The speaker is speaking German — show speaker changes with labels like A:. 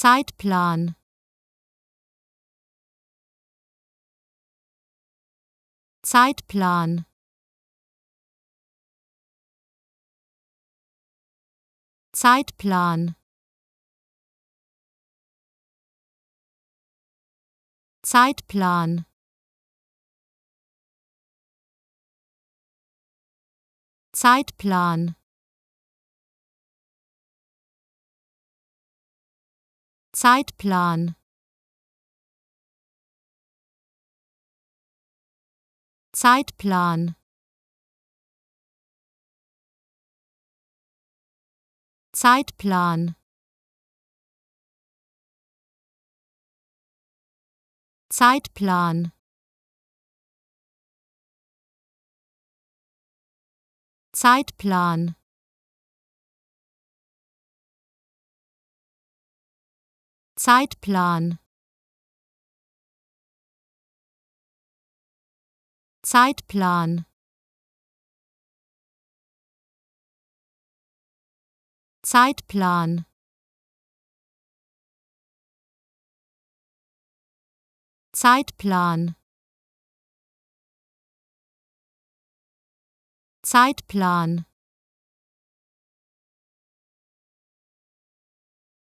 A: Zeitplan Zeitplan Zeitplan Zeitplan Zeitplan Zeitplan Zeitplan Zeitplan Zeitplan Zeitplan Zeitplan Zeitplan Zeitplan Zeitplan Zeitplan